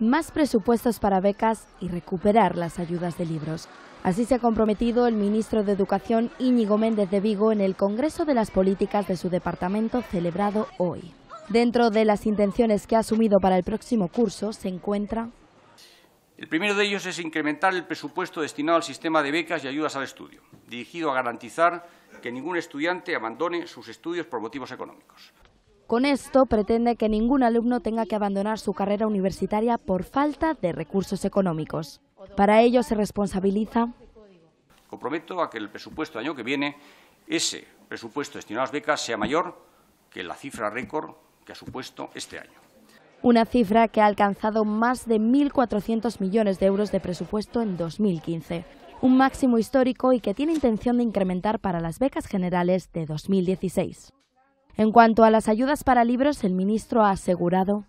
más presupuestos para becas y recuperar las ayudas de libros. Así se ha comprometido el ministro de Educación Íñigo Méndez de Vigo en el Congreso de las Políticas de su departamento celebrado hoy. Dentro de las intenciones que ha asumido para el próximo curso se encuentra... El primero de ellos es incrementar el presupuesto destinado al sistema de becas y ayudas al estudio, dirigido a garantizar que ningún estudiante abandone sus estudios por motivos económicos. Con esto pretende que ningún alumno tenga que abandonar su carrera universitaria por falta de recursos económicos. Para ello se responsabiliza. Comprometo a que el presupuesto del año que viene, ese presupuesto destinado a las becas, sea mayor que la cifra récord que ha supuesto este año. Una cifra que ha alcanzado más de 1.400 millones de euros de presupuesto en 2015, un máximo histórico y que tiene intención de incrementar para las becas generales de 2016. En cuanto a las ayudas para libros, el ministro ha asegurado.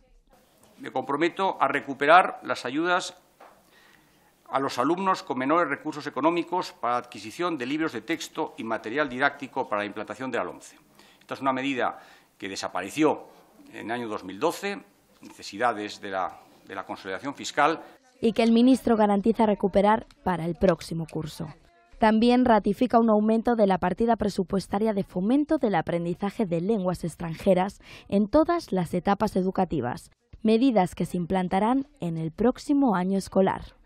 Me comprometo a recuperar las ayudas a los alumnos con menores recursos económicos para adquisición de libros de texto y material didáctico para la implantación de la LOMCE. Esta es una medida que desapareció en el año 2012, necesidades de la, de la consolidación fiscal. Y que el ministro garantiza recuperar para el próximo curso. También ratifica un aumento de la partida presupuestaria de fomento del aprendizaje de lenguas extranjeras en todas las etapas educativas, medidas que se implantarán en el próximo año escolar.